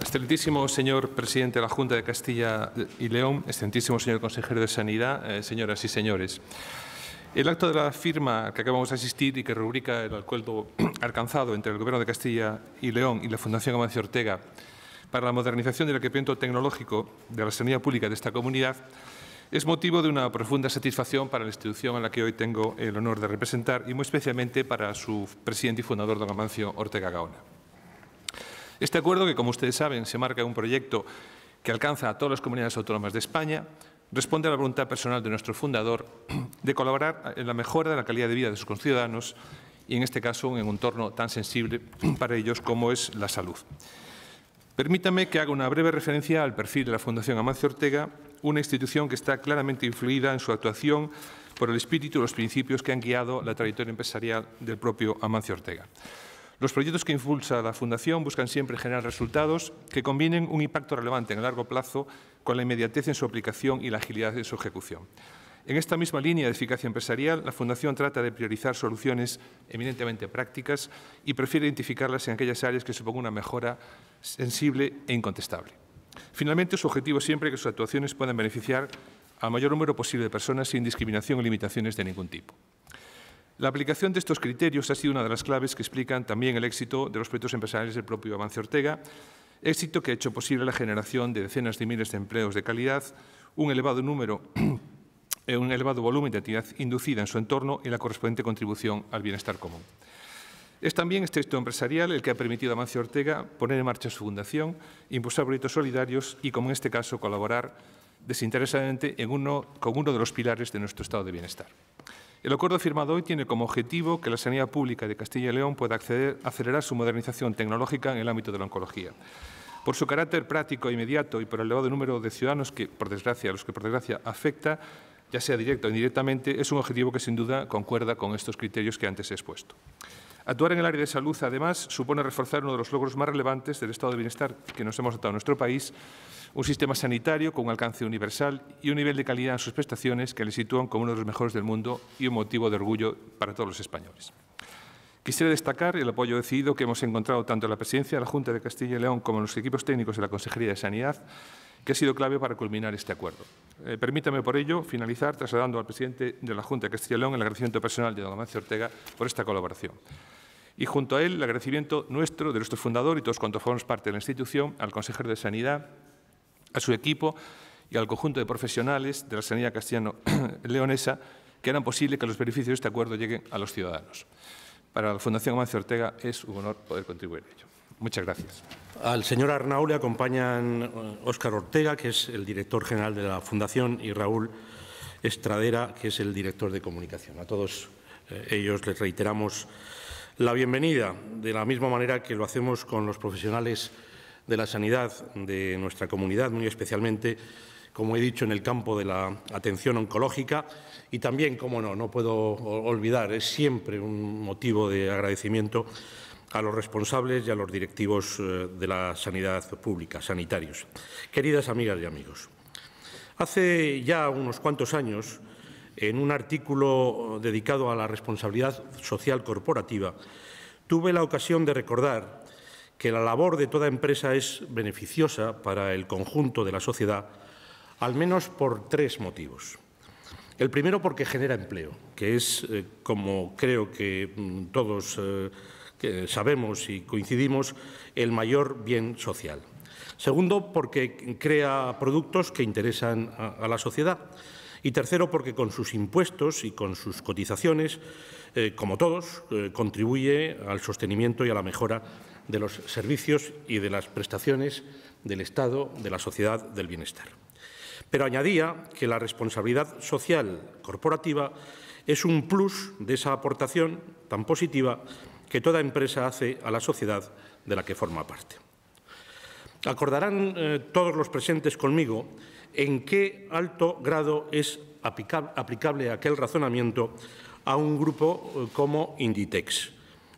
Excelentísimo señor presidente de la Junta de Castilla y León, excelentísimo señor consejero de Sanidad, eh, señoras y señores. El acto de la firma que acabamos de asistir y que rubrica el acuerdo alcanzado entre el Gobierno de Castilla y León y la Fundación Amancio Ortega para la modernización del equipamiento tecnológico de la sanidad pública de esta comunidad es motivo de una profunda satisfacción para la institución a la que hoy tengo el honor de representar y muy especialmente para su presidente y fundador, don Amancio Ortega Gaona. Este acuerdo, que como ustedes saben, se marca un proyecto que alcanza a todas las comunidades autónomas de España, responde a la voluntad personal de nuestro fundador de colaborar en la mejora de la calidad de vida de sus conciudadanos y, en este caso, en un entorno tan sensible para ellos como es la salud. Permítame que haga una breve referencia al perfil de la Fundación Amancio Ortega, una institución que está claramente influida en su actuación por el espíritu y los principios que han guiado la trayectoria empresarial del propio Amancio Ortega. Los proyectos que impulsa la Fundación buscan siempre generar resultados que combinen un impacto relevante en el largo plazo con la inmediatez en su aplicación y la agilidad en su ejecución. En esta misma línea de eficacia empresarial, la Fundación trata de priorizar soluciones eminentemente prácticas y prefiere identificarlas en aquellas áreas que supongan una mejora sensible e incontestable. Finalmente, su objetivo siempre es que sus actuaciones puedan beneficiar al mayor número posible de personas sin discriminación o limitaciones de ningún tipo. La aplicación de estos criterios ha sido una de las claves que explican también el éxito de los proyectos empresariales del propio Avance Ortega, éxito que ha hecho posible la generación de decenas de miles de empleos de calidad, un elevado número eh, un elevado volumen de actividad inducida en su entorno y la correspondiente contribución al bienestar común. Es también este éxito empresarial el que ha permitido a Mancio Ortega poner en marcha su fundación, impulsar proyectos solidarios y, como en este caso, colaborar desinteresadamente con uno de los pilares de nuestro estado de bienestar. El acuerdo firmado hoy tiene como objetivo que la sanidad pública de Castilla y León pueda acceder, acelerar su modernización tecnológica en el ámbito de la oncología. Por su carácter práctico e inmediato y por el elevado número de ciudadanos que, por desgracia, a los que por desgracia afecta, ya sea directo o indirectamente, es un objetivo que sin duda concuerda con estos criterios que antes he expuesto. Actuar en el área de salud, además, supone reforzar uno de los logros más relevantes del estado de bienestar que nos hemos dotado en nuestro país, un sistema sanitario con un alcance universal y un nivel de calidad en sus prestaciones que le sitúan como uno de los mejores del mundo y un motivo de orgullo para todos los españoles. Quisiera destacar el apoyo decidido que hemos encontrado tanto en la Presidencia de la Junta de Castilla y León como en los equipos técnicos de la Consejería de Sanidad, que ha sido clave para culminar este acuerdo. Eh, permítame, por ello, finalizar trasladando al presidente de la Junta de Castilla y León el agradecimiento personal de don Amancio Ortega por esta colaboración y junto a él el agradecimiento nuestro, de nuestro fundador y todos cuantos formamos parte de la institución, al consejero de Sanidad, a su equipo y al conjunto de profesionales de la sanidad castellano-leonesa que harán posible que los beneficios de este acuerdo lleguen a los ciudadanos. Para la Fundación Amancio Ortega es un honor poder contribuir a ello. Muchas gracias. Al señor Arnau le acompañan eh, Óscar Ortega, que es el director general de la Fundación, y Raúl Estradera, que es el director de comunicación. A todos eh, ellos les reiteramos la bienvenida, de la misma manera que lo hacemos con los profesionales de la sanidad de nuestra comunidad, muy especialmente, como he dicho, en el campo de la atención oncológica. Y también, como no, no puedo olvidar, es siempre un motivo de agradecimiento a los responsables y a los directivos eh, de la sanidad pública, sanitarios. Queridas amigas y amigos, hace ya unos cuantos años en un artículo eh, dedicado a la responsabilidad social corporativa, tuve la ocasión de recordar que la labor de toda empresa es beneficiosa para el conjunto de la sociedad, al menos por tres motivos. El primero porque genera empleo, que es, eh, como creo que mm, todos eh, sabemos y coincidimos, el mayor bien social. Segundo, porque crea productos que interesan a la sociedad. Y tercero, porque con sus impuestos y con sus cotizaciones, eh, como todos, eh, contribuye al sostenimiento y a la mejora de los servicios y de las prestaciones del Estado, de la sociedad, del bienestar. Pero añadía que la responsabilidad social corporativa es un plus de esa aportación tan positiva que toda empresa hace a la sociedad de la que forma parte. Acordarán eh, todos los presentes conmigo en qué alto grado es aplicable aquel razonamiento a un grupo eh, como Inditex,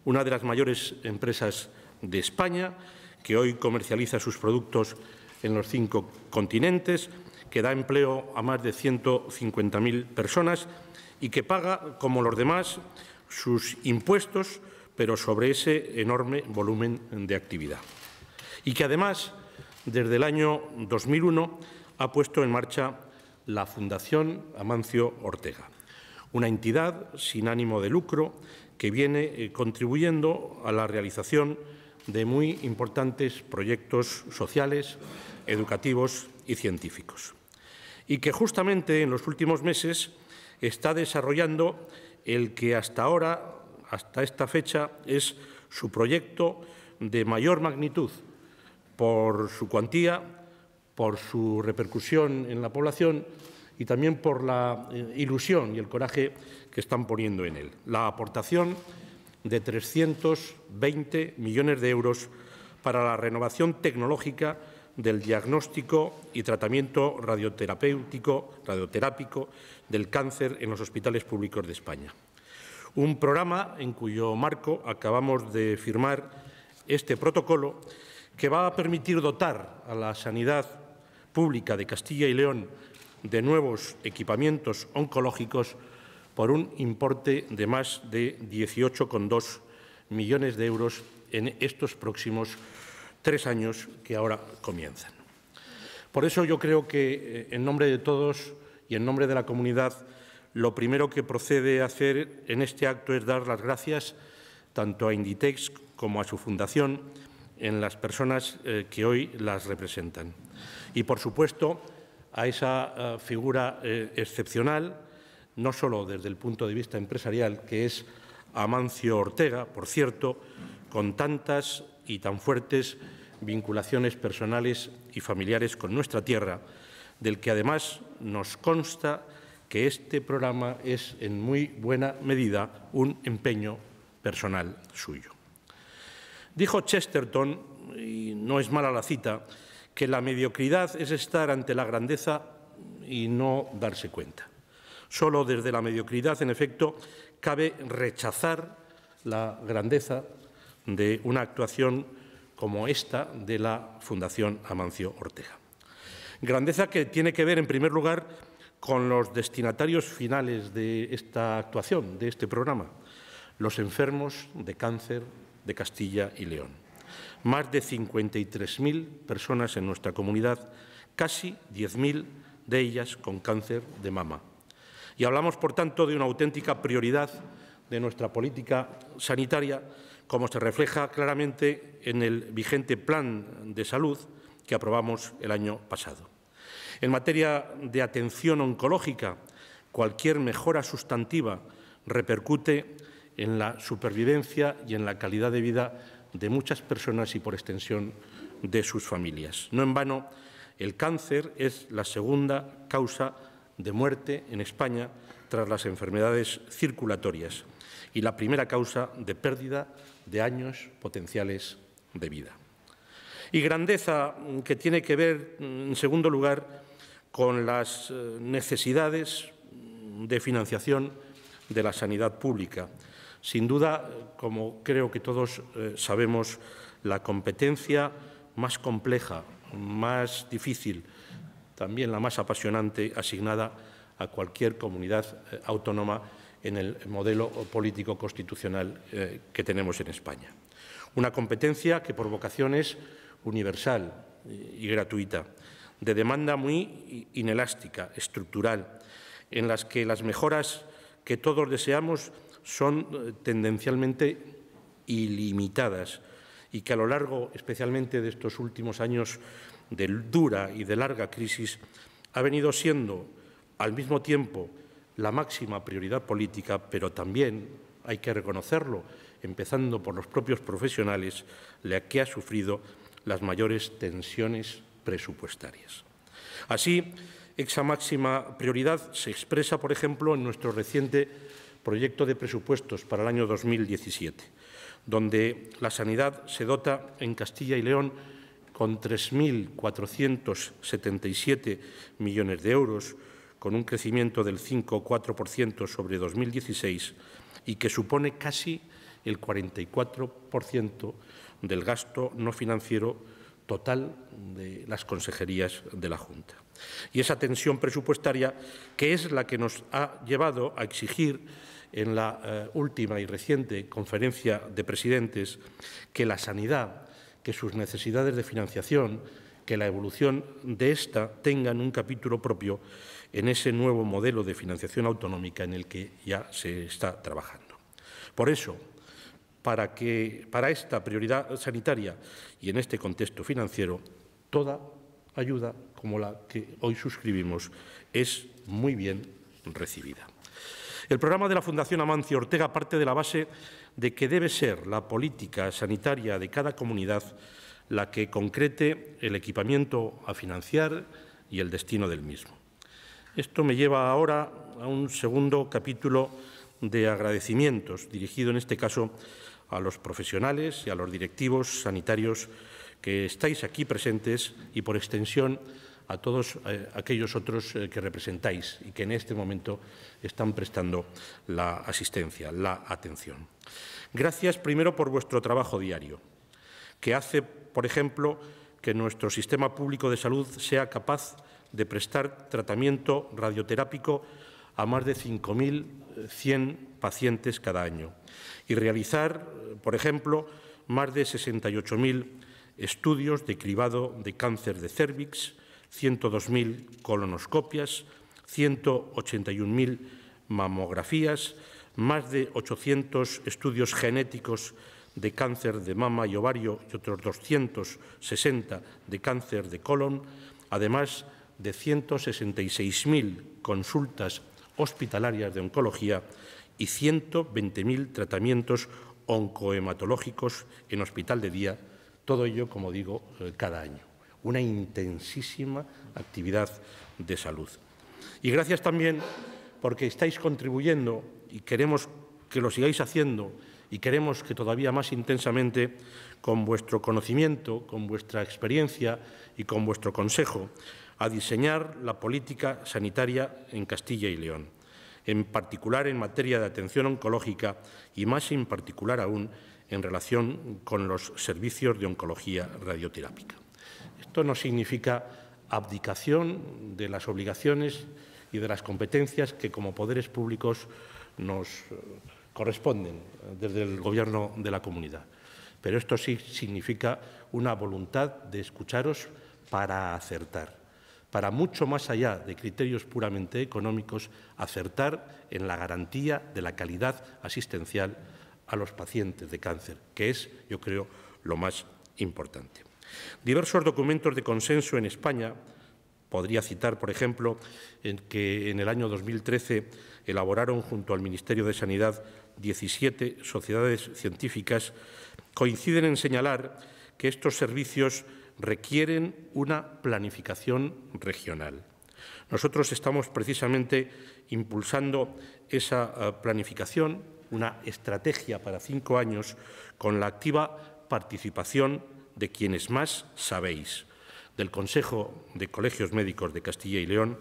una de las mayores empresas de España, que hoy comercializa sus productos en los cinco continentes, que da empleo a más de 150.000 personas y que paga, como los demás, sus impuestos, pero sobre ese enorme volumen de actividad. Y que además desde el año 2001 ha puesto en marcha la Fundación Amancio Ortega, una entidad sin ánimo de lucro que viene eh, contribuyendo a la realización de muy importantes proyectos sociales, educativos y científicos, y que justamente en los últimos meses está desarrollando el que hasta ahora, hasta esta fecha, es su proyecto de mayor magnitud por su cuantía, por su repercusión en la población y también por la eh, ilusión y el coraje que están poniendo en él. La aportación de 320 millones de euros para la renovación tecnológica del diagnóstico y tratamiento radioterapéutico, radioterápico del cáncer en los hospitales públicos de España. Un programa en cuyo marco acabamos de firmar este protocolo que va a permitir dotar a la sanidad pública de Castilla y León de nuevos equipamientos oncológicos por un importe de más de 18,2 millones de euros en estos próximos tres años que ahora comienzan. Por eso yo creo que eh, en nombre de todos y en nombre de la comunidad lo primero que procede a hacer en este acto es dar las gracias tanto a Inditex como a su fundación en las personas eh, que hoy las representan. Y, por supuesto, a esa eh, figura eh, excepcional, no solo desde el punto de vista empresarial, que es Amancio Ortega, por cierto, con tantas y tan fuertes vinculaciones personales y familiares con nuestra tierra, del que además nos consta que este programa es en muy buena medida un empeño personal suyo. Dijo Chesterton, y no es mala la cita, que la mediocridad es estar ante la grandeza y no darse cuenta. Solo desde la mediocridad, en efecto, cabe rechazar la grandeza de una actuación como esta de la Fundación Amancio Ortega. Grandeza que tiene que ver, en primer lugar, con los destinatarios finales de esta actuación, de este programa, los enfermos de cáncer, de Castilla y León. Más de 53.000 personas en nuestra comunidad, casi 10.000 de ellas con cáncer de mama. Y hablamos, por tanto, de una auténtica prioridad de nuestra política sanitaria, como se refleja claramente en el vigente plan de salud que aprobamos el año pasado. En materia de atención oncológica, cualquier mejora sustantiva repercute en la supervivencia y en la calidad de vida de muchas personas y, por extensión, de sus familias. No en vano, el cáncer es la segunda causa de muerte en España tras las enfermedades circulatorias y la primera causa de pérdida de años potenciales de vida. Y grandeza que tiene que ver, en segundo lugar, con las eh, necesidades de financiación de la sanidad pública sin duda, como creo que todos eh, sabemos, la competencia más compleja, más difícil, también la más apasionante asignada a cualquier comunidad eh, autónoma en el modelo político constitucional eh, que tenemos en España. Una competencia que por vocación es universal y gratuita, de demanda muy inelástica, estructural, en las que las mejoras que todos deseamos son eh, tendencialmente ilimitadas y que a lo largo, especialmente de estos últimos años de dura y de larga crisis, ha venido siendo al mismo tiempo la máxima prioridad política, pero también, hay que reconocerlo, empezando por los propios profesionales, la que ha sufrido las mayores tensiones presupuestarias. Así, esa máxima prioridad se expresa, por ejemplo, en nuestro reciente proyecto de presupuestos para el año 2017, donde la sanidad se dota en Castilla y León con 3.477 millones de euros, con un crecimiento del 5,4% sobre 2016 y que supone casi el 44% del gasto no financiero total de las consejerías de la Junta. Y esa tensión presupuestaria que es la que nos ha llevado a exigir en la eh, última y reciente conferencia de presidentes que la sanidad, que sus necesidades de financiación, que la evolución de esta tengan un capítulo propio en ese nuevo modelo de financiación autonómica en el que ya se está trabajando. Por eso, para, que, para esta prioridad sanitaria y en este contexto financiero, toda ayuda como la que hoy suscribimos es muy bien recibida. El programa de la Fundación Amancio Ortega parte de la base de que debe ser la política sanitaria de cada comunidad la que concrete el equipamiento a financiar y el destino del mismo. Esto me lleva ahora a un segundo capítulo de agradecimientos, dirigido en este caso a los profesionales y a los directivos sanitarios que estáis aquí presentes y, por extensión, a todos eh, aquellos otros eh, que representáis y que en este momento están prestando la asistencia, la atención. Gracias primero por vuestro trabajo diario, que hace, por ejemplo, que nuestro sistema público de salud sea capaz de prestar tratamiento radioterápico a más de 5.100 pacientes cada año y realizar, por ejemplo, más de 68.000 estudios de cribado de cáncer de cérvix, 102.000 colonoscopias, 181.000 mamografías, más de 800 estudios genéticos de cáncer de mama y ovario y otros 260 de cáncer de colon, además de 166.000 consultas hospitalarias de oncología y 120.000 tratamientos oncohematológicos en hospital de día, todo ello, como digo, eh, cada año. Una intensísima actividad de salud. Y gracias también porque estáis contribuyendo y queremos que lo sigáis haciendo y queremos que todavía más intensamente con vuestro conocimiento, con vuestra experiencia y con vuestro consejo a diseñar la política sanitaria en Castilla y León, en particular en materia de atención oncológica y más en particular aún en relación con los servicios de oncología radioterápica. Esto no significa abdicación de las obligaciones y de las competencias que como poderes públicos nos eh, corresponden eh, desde el Gobierno de la comunidad. Pero esto sí significa una voluntad de escucharos para acertar para mucho más allá de criterios puramente económicos, acertar en la garantía de la calidad asistencial a los pacientes de cáncer, que es, yo creo, lo más importante. Diversos documentos de consenso en España, podría citar, por ejemplo, que en el año 2013 elaboraron junto al Ministerio de Sanidad 17 sociedades científicas, coinciden en señalar que estos servicios requieren una planificación regional. Nosotros estamos precisamente impulsando esa eh, planificación, una estrategia para cinco años, con la activa participación de quienes más sabéis, del Consejo de Colegios Médicos de Castilla y León,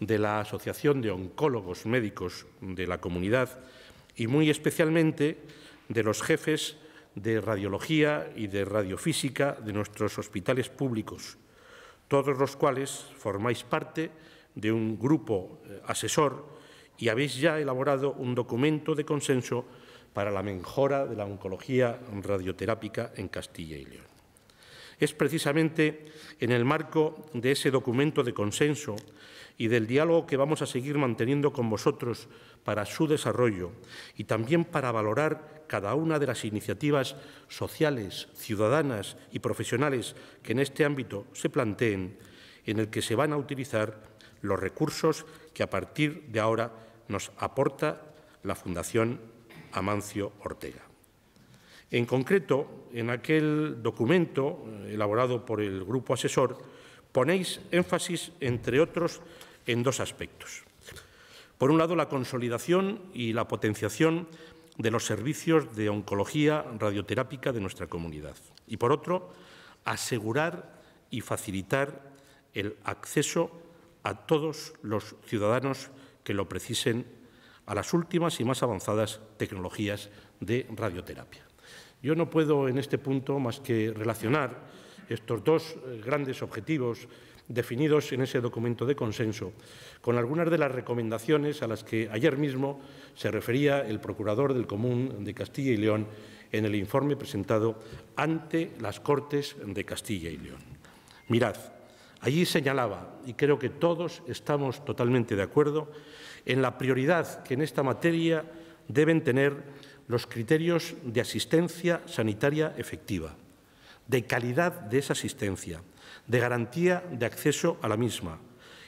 de la Asociación de Oncólogos Médicos de la Comunidad y muy especialmente de los jefes de radiología y de radiofísica de nuestros hospitales públicos, todos los cuales formáis parte de un grupo eh, asesor y habéis ya elaborado un documento de consenso para la mejora de la oncología radioterápica en Castilla y León. Es precisamente en el marco de ese documento de consenso y del diálogo que vamos a seguir manteniendo con vosotros para su desarrollo y también para valorar cada una de las iniciativas sociales, ciudadanas y profesionales que en este ámbito se planteen, en el que se van a utilizar los recursos que a partir de ahora nos aporta la Fundación Amancio Ortega. En concreto, en aquel documento eh, elaborado por el grupo asesor, ponéis énfasis, entre otros, en dos aspectos. Por un lado, la consolidación y la potenciación de los servicios de oncología radioterápica de nuestra comunidad. Y por otro, asegurar y facilitar el acceso a todos los ciudadanos que lo precisen a las últimas y más avanzadas tecnologías de radioterapia. Yo no puedo en este punto más que relacionar estos dos eh, grandes objetivos definidos en ese documento de consenso con algunas de las recomendaciones a las que ayer mismo se refería el procurador del Común de Castilla y León en el informe presentado ante las Cortes de Castilla y León. Mirad, allí señalaba, y creo que todos estamos totalmente de acuerdo, en la prioridad que en esta materia deben tener los criterios de asistencia sanitaria efectiva, de calidad de esa asistencia, de garantía de acceso a la misma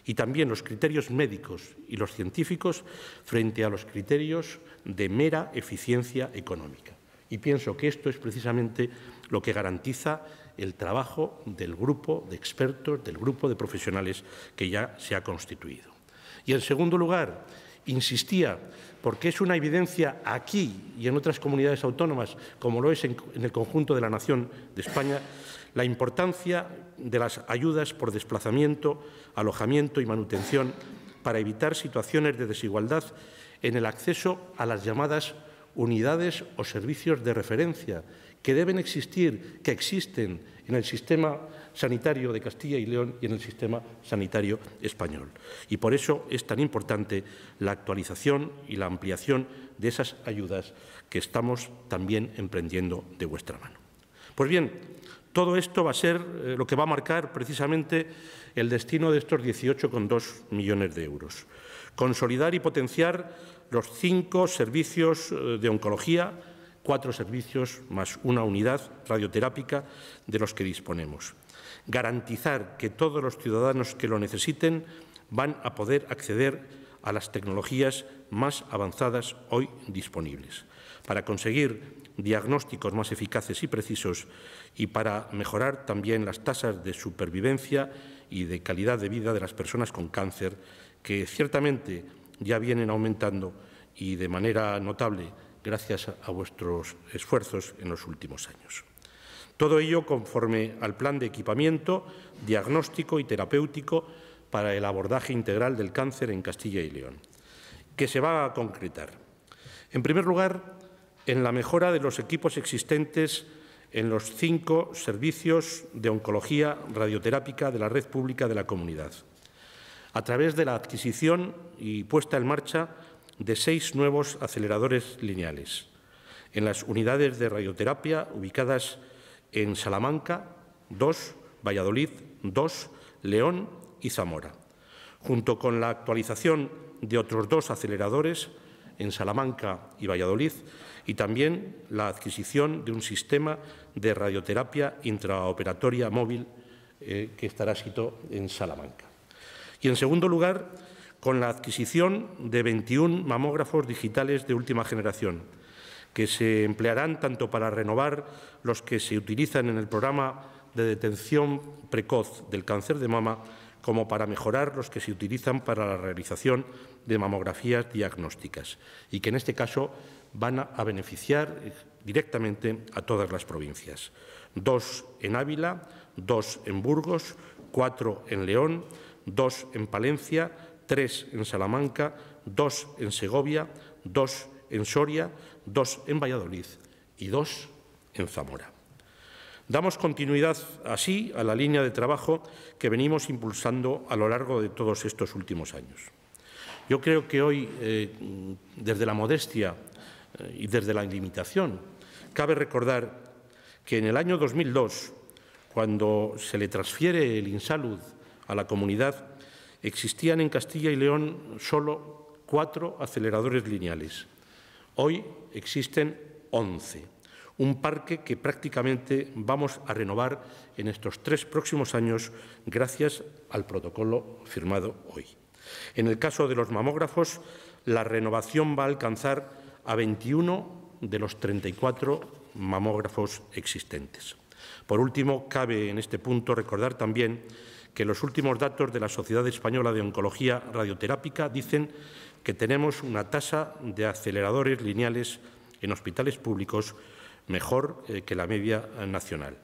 y también los criterios médicos y los científicos frente a los criterios de mera eficiencia económica. Y pienso que esto es precisamente lo que garantiza el trabajo del grupo de expertos, del grupo de profesionales que ya se ha constituido. Y en segundo lugar, insistía porque es una evidencia aquí y en otras comunidades autónomas, como lo es en, el conjunto de la nación de España, la importancia de las ayudas por desplazamiento, alojamiento y manutención para evitar situaciones de desigualdad en el acceso a las llamadas unidades o servicios de referencia que deben existir, que existen en el sistema sanitario de Castilla y León y en el sistema sanitario español. Y por eso es tan importante la actualización y la ampliación de esas ayudas que estamos también emprendiendo de vuestra mano. Pues bien, todo esto va a ser eh, lo que va a marcar precisamente el destino de estos 18,2 millones de euros. Consolidar y potenciar los cinco servicios eh, de oncología, cuatro servicios más una unidad radioterápica de los que disponemos garantizar que todos los ciudadanos que lo necesiten van a poder acceder a las tecnologías más avanzadas hoy disponibles. Para conseguir diagnósticos más eficaces y precisos y para mejorar también las tasas de supervivencia y de calidad de vida de las personas con cáncer, que ciertamente ya vienen aumentando y de manera notable gracias a vuestros esfuerzos en los últimos años. Todo ello conforme al plan de equipamiento, diagnóstico y terapéutico para el abordaje integral del cáncer en Castilla y León, que se va a concretar. En primer lugar, en la mejora de los equipos existentes en los cinco servicios de oncología radioterápica de la red pública de la comunidad, a través de la adquisición y puesta en marcha de seis nuevos aceleradores lineales en las unidades de radioterapia ubicadas en Salamanca, dos, Valladolid, dos, León y Zamora, junto con la actualización de otros dos aceleradores en Salamanca y Valladolid y también la adquisición de un sistema de radioterapia intraoperatoria móvil eh, que estará escrito en Salamanca. Y en segundo lugar, con la adquisición de 21 mamógrafos digitales de última generación, que se emplearán tanto para renovar los que se utilizan en el programa de detención precoz del cáncer de mama como para mejorar los que se utilizan para la realización de mamografías diagnósticas y que en este caso van a beneficiar eh, directamente a todas las provincias. Dos en Ávila, dos en Burgos, cuatro en León, dos en Palencia, tres en Salamanca, dos en Segovia, dos en en Soria, dos en Valladolid y dos en Zamora. Damos continuidad así a la línea de trabajo que venimos impulsando a lo largo de todos estos últimos años. Yo creo que hoy, eh, desde la modestia eh, y desde la limitación, cabe recordar que en el año 2002, cuando se le transfiere el Insalud a la comunidad, existían en Castilla y León solo cuatro aceleradores lineales Hoy existen 11, un parque que prácticamente vamos a renovar en estos tres próximos años gracias al protocolo firmado hoy. En el caso de los mamógrafos, la renovación va a alcanzar a 21 de los 34 mamógrafos existentes. Por último, cabe en este punto recordar también que los últimos datos de la Sociedad Española de Oncología Radioterápica dicen que tenemos una tasa de aceleradores lineales en hospitales públicos mejor eh, que la media nacional,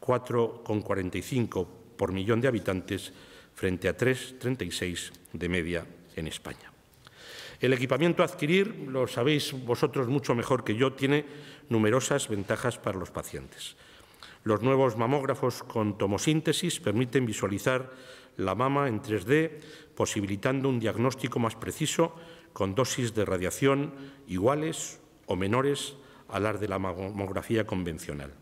4,45 por millón de habitantes frente a 3,36 de media en España. El equipamiento a adquirir, lo sabéis vosotros mucho mejor que yo, tiene numerosas ventajas para los pacientes. Los nuevos mamógrafos con tomosíntesis permiten visualizar la mama en 3D, posibilitando un diagnóstico más preciso con dosis de radiación iguales o menores a las de la mamografía convencional.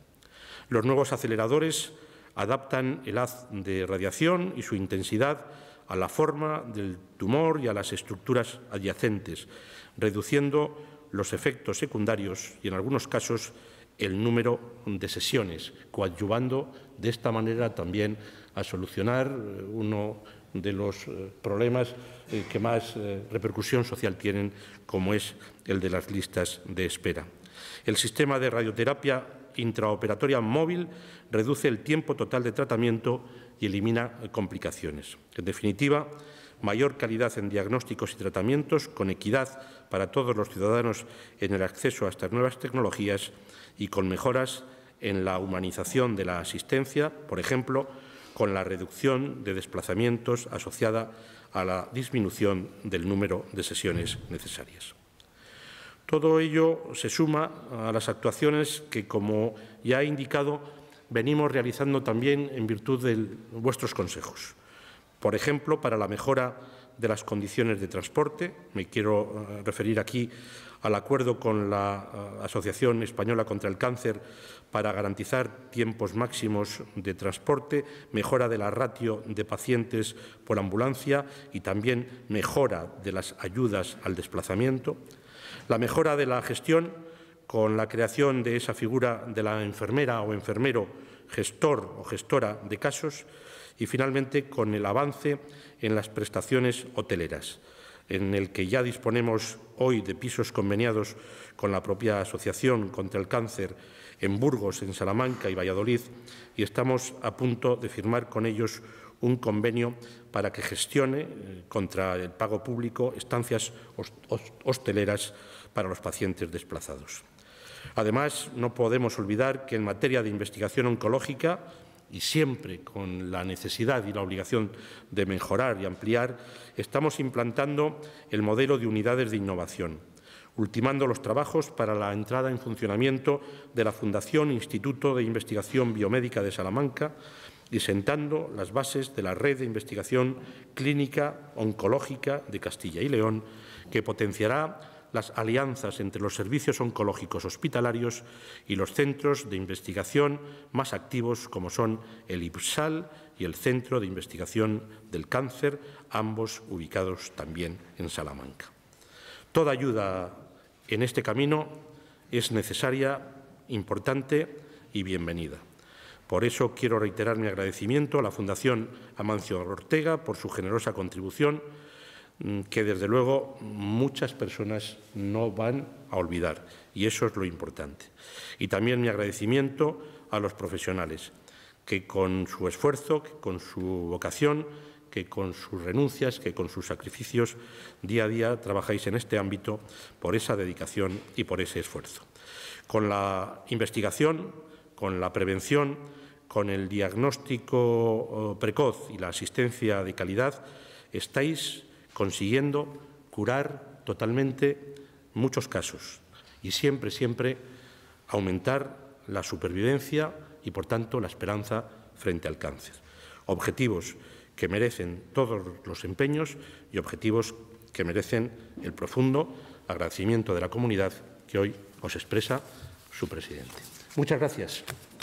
Los nuevos aceleradores adaptan el haz de radiación y su intensidad a la forma del tumor y a las estructuras adyacentes, reduciendo los efectos secundarios y, en algunos casos, el número de sesiones, coadyuvando de esta manera también a solucionar eh, uno de los eh, problemas eh, que más repercusión social tienen, como es el de las listas de espera. El sistema de radioterapia intraoperatoria móvil reduce el tiempo total de tratamiento y elimina complicaciones. En definitiva, mayor calidad en diagnósticos y tratamientos, con equidad para todos los ciudadanos en el acceso a estas nuevas tecnologías y con mejoras en la humanización de la asistencia, por ejemplo, con la reducción de desplazamientos asociada a la disminución del número de sesiones necesarias. Todo ello se suma a las actuaciones que, como ya he indicado, venimos realizando también en virtud de vuestros consejos por ejemplo, para la mejora de las condiciones de transporte. Me quiero eh, referir aquí al acuerdo con la eh, Asociación Española contra el Cáncer para garantizar tiempos máximos de transporte, mejora de la ratio de pacientes por ambulancia y también mejora de las ayudas al desplazamiento. La mejora de la gestión con la creación de esa figura de la enfermera o enfermero gestor o gestora de casos, y finalmente, con el avance en las prestaciones hoteleras, en el que ya disponemos hoy de pisos conveniados con la propia Asociación contra el Cáncer en Burgos, en Salamanca y Valladolid, y estamos a punto de firmar con ellos un convenio para que gestione eh, contra el pago público estancias hosteleras para los pacientes desplazados. Además, no podemos olvidar que en materia de investigación oncológica y siempre con la necesidad y la obligación de mejorar y ampliar, estamos implantando el modelo de unidades de innovación, ultimando los trabajos para la entrada en funcionamiento de la Fundación Instituto de Investigación Biomédica de Salamanca y sentando las bases de la red de investigación clínica oncológica de Castilla y León, que potenciará las alianzas entre los servicios oncológicos hospitalarios y los centros de investigación más activos como son el IPSAL y el Centro de Investigación del Cáncer, ambos ubicados también en Salamanca. Toda ayuda en este camino es necesaria, importante y bienvenida. Por eso quiero reiterar mi agradecimiento a la Fundación Amancio Ortega por su generosa contribución Mm, que desde luego muchas personas no van a olvidar y eso es lo importante. Y también mi agradecimiento a los profesionales que con su esfuerzo, con su vocación, que con sus renuncias, que con sus sacrificios día a día trabajáis en este ámbito por esa dedicación y por ese esfuerzo. Con la investigación, con la prevención, con el diagnóstico oh, precoz y la asistencia de calidad, estáis consiguiendo curar totalmente muchos casos y siempre, siempre aumentar la supervivencia y, por tanto, la esperanza frente al cáncer. Objetivos que merecen todos los empeños y objetivos que merecen el profundo agradecimiento de la comunidad que hoy os expresa su presidente. Muchas gracias.